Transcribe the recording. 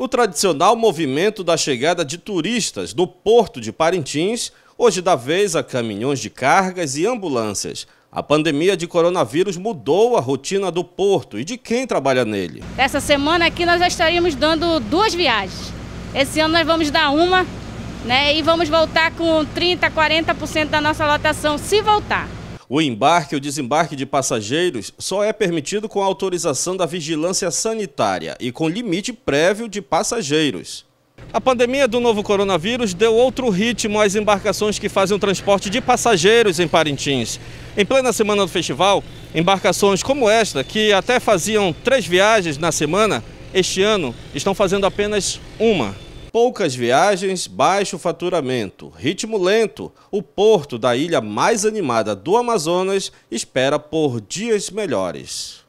O tradicional movimento da chegada de turistas do porto de Parintins, hoje dá vez a caminhões de cargas e ambulâncias. A pandemia de coronavírus mudou a rotina do porto e de quem trabalha nele. Essa semana aqui nós já estaríamos dando duas viagens. Esse ano nós vamos dar uma né, e vamos voltar com 30%, 40% da nossa lotação, se voltar. O embarque e o desembarque de passageiros só é permitido com autorização da vigilância sanitária e com limite prévio de passageiros. A pandemia do novo coronavírus deu outro ritmo às embarcações que fazem o transporte de passageiros em Parintins. Em plena semana do festival, embarcações como esta, que até faziam três viagens na semana, este ano estão fazendo apenas uma poucas viagens, baixo faturamento, ritmo lento, o porto da ilha mais animada do Amazonas espera por dias melhores.